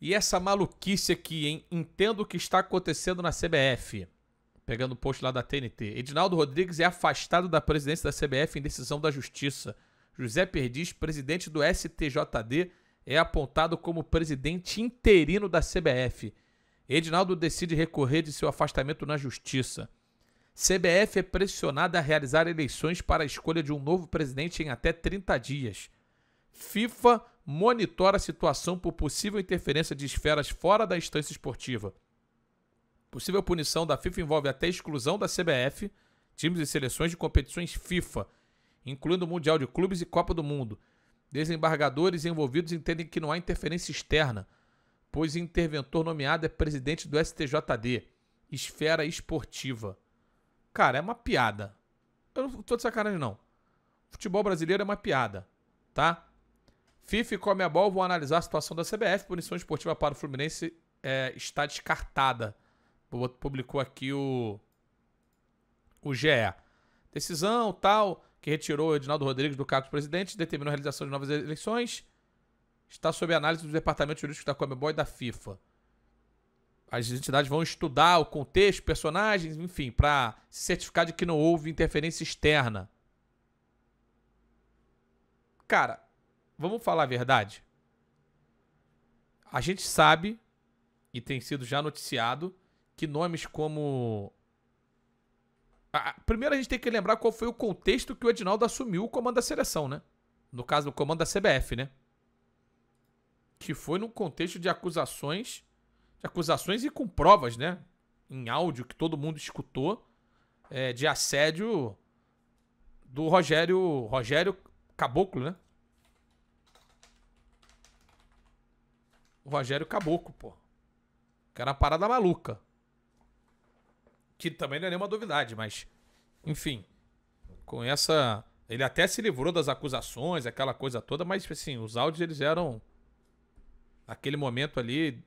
E essa maluquice aqui, hein? Entendo o que está acontecendo na CBF. Pegando o post lá da TNT. Edinaldo Rodrigues é afastado da presidência da CBF em decisão da Justiça. José Perdiz, presidente do STJD, é apontado como presidente interino da CBF. Edinaldo decide recorrer de seu afastamento na Justiça. CBF é pressionada a realizar eleições para a escolha de um novo presidente em até 30 dias. FIFA monitora a situação por possível interferência de esferas fora da instância esportiva. Possível punição da FIFA envolve até exclusão da CBF, times e seleções de competições FIFA, incluindo o Mundial de Clubes e Copa do Mundo. Desembargadores envolvidos entendem que não há interferência externa, pois o interventor nomeado é presidente do STJD, esfera esportiva. Cara, é uma piada. Eu não tô de sacanagem, não. Futebol brasileiro é uma piada, tá? FIFA e Comebol vão analisar a situação da CBF. Punição esportiva para o Fluminense é, está descartada. Publicou aqui o, o GE. Decisão tal, que retirou Edinaldo Rodrigues do cargo de presidente, determinou a realização de novas eleições. Está sob análise dos departamentos jurídicos da Comebol e da FIFA. As entidades vão estudar o contexto, personagens, enfim, para se certificar de que não houve interferência externa. Cara, vamos falar a verdade? A gente sabe, e tem sido já noticiado, que nomes como. primeiro a gente tem que lembrar qual foi o contexto que o Edinaldo assumiu o comando da seleção, né? No caso, o comando da CBF, né? Que foi num contexto de acusações. De acusações e com provas, né? Em áudio que todo mundo escutou. É, de assédio do Rogério. Rogério Caboclo, né? O Rogério Caboclo, pô. Que era é uma parada maluca. Que também não é nenhuma duvidade, mas. Enfim. Com essa. Ele até se livrou das acusações, aquela coisa toda, mas assim, os áudios eles eram. Naquele momento ali.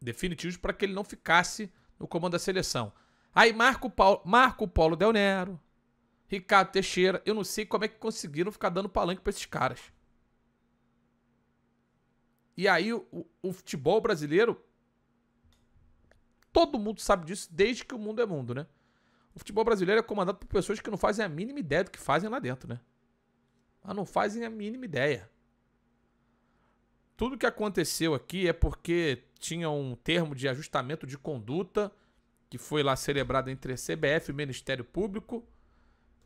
Definitivos para que ele não ficasse no comando da seleção. Aí Marco Paulo, Marco Paulo Del Nero, Ricardo Teixeira, eu não sei como é que conseguiram ficar dando palanque para esses caras. E aí o, o futebol brasileiro Todo mundo sabe disso desde que o mundo é mundo, né? O futebol brasileiro é comandado por pessoas que não fazem a mínima ideia do que fazem lá dentro, né? Mas não fazem a mínima ideia. Tudo que aconteceu aqui é porque tinha um termo de ajustamento de conduta que foi lá celebrado entre a CBF e o Ministério Público.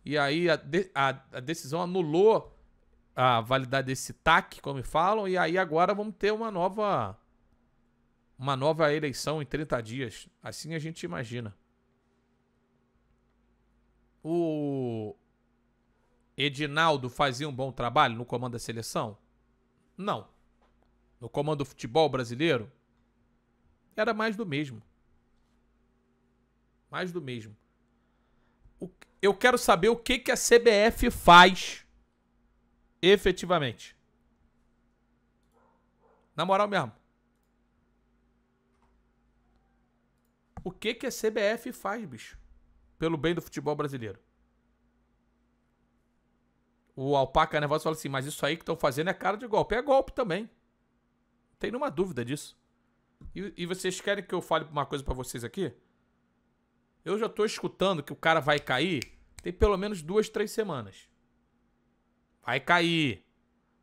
E aí a, de a, a decisão anulou a validade desse TAC, como falam, e aí agora vamos ter uma nova uma nova eleição em 30 dias. Assim a gente imagina. O Edinaldo fazia um bom trabalho no comando da seleção? Não. No comando do futebol brasileiro? Era mais do mesmo. Mais do mesmo. Eu quero saber o que, que a CBF faz Efetivamente. Na moral mesmo. O que, que a CBF faz, bicho? Pelo bem do futebol brasileiro. O Alpaca Nervosa fala assim, mas isso aí que estão fazendo é cara de golpe. É golpe também. Não tem nenhuma dúvida disso. E, e vocês querem que eu fale uma coisa para vocês aqui? Eu já tô escutando que o cara vai cair tem pelo menos duas, três semanas. Vai cair.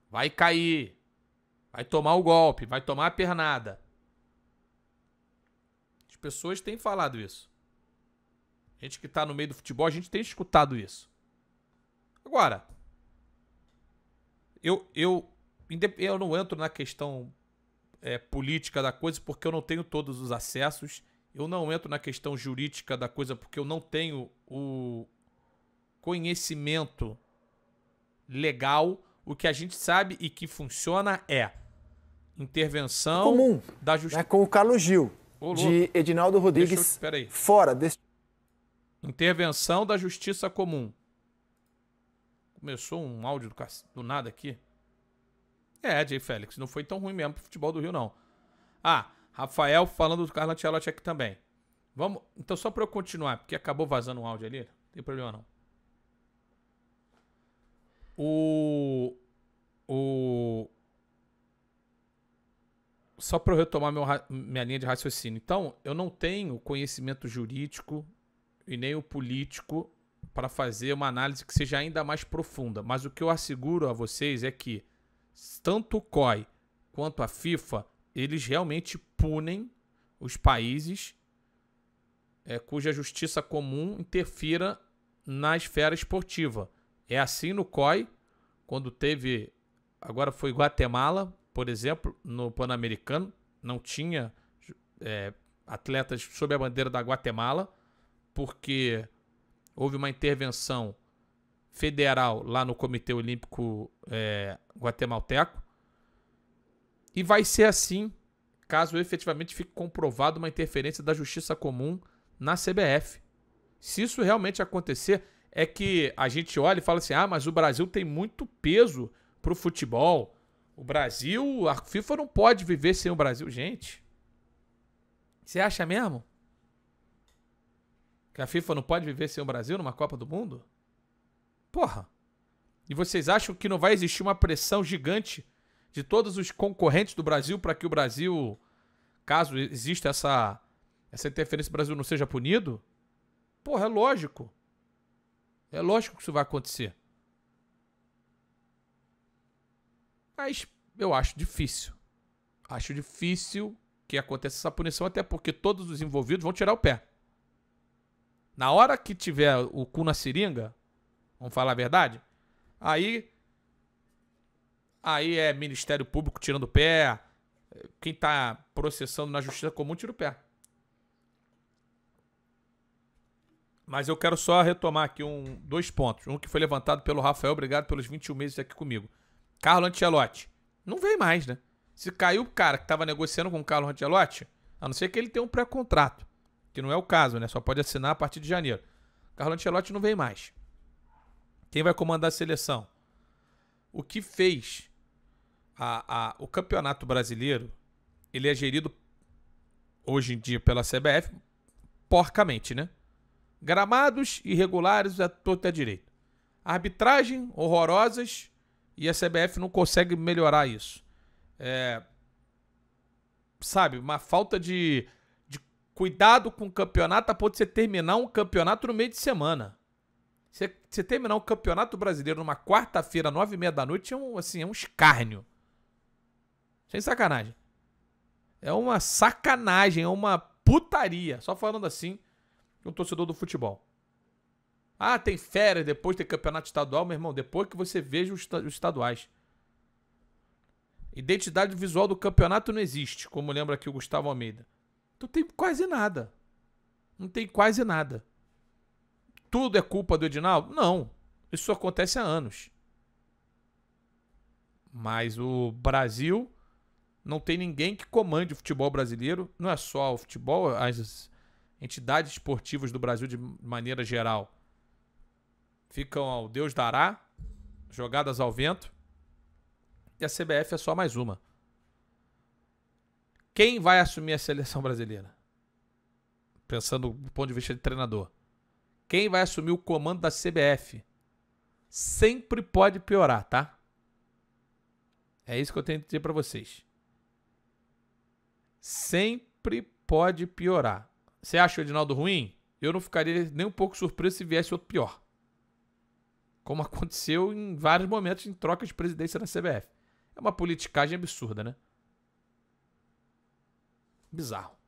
Vai cair. Vai tomar o golpe, vai tomar a pernada. As pessoas têm falado isso. A gente que está no meio do futebol, a gente tem escutado isso. Agora, eu, eu, eu não entro na questão é, política da coisa porque eu não tenho todos os acessos. Eu não entro na questão jurídica da coisa porque eu não tenho o conhecimento legal. O que a gente sabe e que funciona é intervenção é comum, da justiça. Né, com o Carlos Gil, Ô, de Edinaldo Rodrigues, eu... fora desse. Intervenção da justiça comum. Começou um áudio do, do nada aqui. É, Jay Félix, não foi tão ruim mesmo pro futebol do Rio, não. Ah, Rafael falando do Carlos Ancelotti aqui também. Vamos, então só para eu continuar, porque acabou vazando um áudio ali, não tem problema não. O. O. Só para eu retomar meu, minha linha de raciocínio. Então, eu não tenho conhecimento jurídico e nem o político para fazer uma análise que seja ainda mais profunda. Mas o que eu asseguro a vocês é que tanto o COI quanto a FIFA, eles realmente punem os países é, cuja justiça comum interfira na esfera esportiva. É assim no COI, quando teve, agora foi Guatemala, por exemplo, no Pan-Americano, não tinha é, atletas sob a bandeira da Guatemala, porque houve uma intervenção federal lá no Comitê Olímpico é, Guatemalteco. E vai ser assim caso efetivamente fique comprovado uma interferência da Justiça Comum na CBF. Se isso realmente acontecer, é que a gente olha e fala assim: ah, mas o Brasil tem muito peso pro futebol. O Brasil, a FIFA não pode viver sem o Brasil. Gente, você acha mesmo? Que a FIFA não pode viver sem o Brasil numa Copa do Mundo? Porra. E vocês acham que não vai existir uma pressão gigante de todos os concorrentes do Brasil para que o Brasil, caso exista essa, essa interferência, o Brasil não seja punido? Porra, é lógico. É lógico que isso vai acontecer. Mas eu acho difícil. Acho difícil que aconteça essa punição, até porque todos os envolvidos vão tirar o pé. Na hora que tiver o cu na seringa, vamos falar a verdade, aí aí é Ministério Público tirando o pé, quem está processando na justiça comum tira o pé. Mas eu quero só retomar aqui um, dois pontos. Um que foi levantado pelo Rafael, obrigado pelos 21 meses aqui comigo. Carlo Ancelotti. Não vem mais, né? Se caiu o cara que estava negociando com o Carlo Ancelotti, a não ser que ele tenha um pré-contrato, que não é o caso, né? Só pode assinar a partir de janeiro. Carlo Ancelotti não vem mais. Quem vai comandar a seleção? O que fez a, a, o campeonato brasileiro, ele é gerido hoje em dia pela CBF porcamente, né? Gramados irregulares a torta direito. Arbitragem horrorosas e a CBF não consegue melhorar isso. É, sabe, uma falta de, de cuidado com o campeonato a ponto de você terminar um campeonato no meio de semana. Você, você terminar um campeonato brasileiro numa quarta-feira, nove e meia da noite, é um, assim, é um escárnio. Sem sacanagem. É uma sacanagem, é uma putaria. Só falando assim um torcedor do futebol. Ah, tem férias, depois tem campeonato estadual, meu irmão, depois que você veja os, os estaduais. Identidade visual do campeonato não existe, como lembra aqui o Gustavo Almeida. Então tem quase nada. Não tem quase nada. Tudo é culpa do Edinaldo? Não. Isso acontece há anos. Mas o Brasil não tem ninguém que comande o futebol brasileiro. Não é só o futebol, as entidades esportivas do Brasil de maneira geral ficam ao Deus dará, jogadas ao vento, e a CBF é só mais uma. Quem vai assumir a seleção brasileira? Pensando do ponto de vista de treinador. Quem vai assumir o comando da CBF? Sempre pode piorar, tá? É isso que eu tenho que dizer para vocês. Sempre pode piorar. Você acha o Edinaldo ruim? Eu não ficaria nem um pouco surpreso se viesse outro pior. Como aconteceu em vários momentos em troca de presidência na CBF. É uma politicagem absurda, né? Bizarro.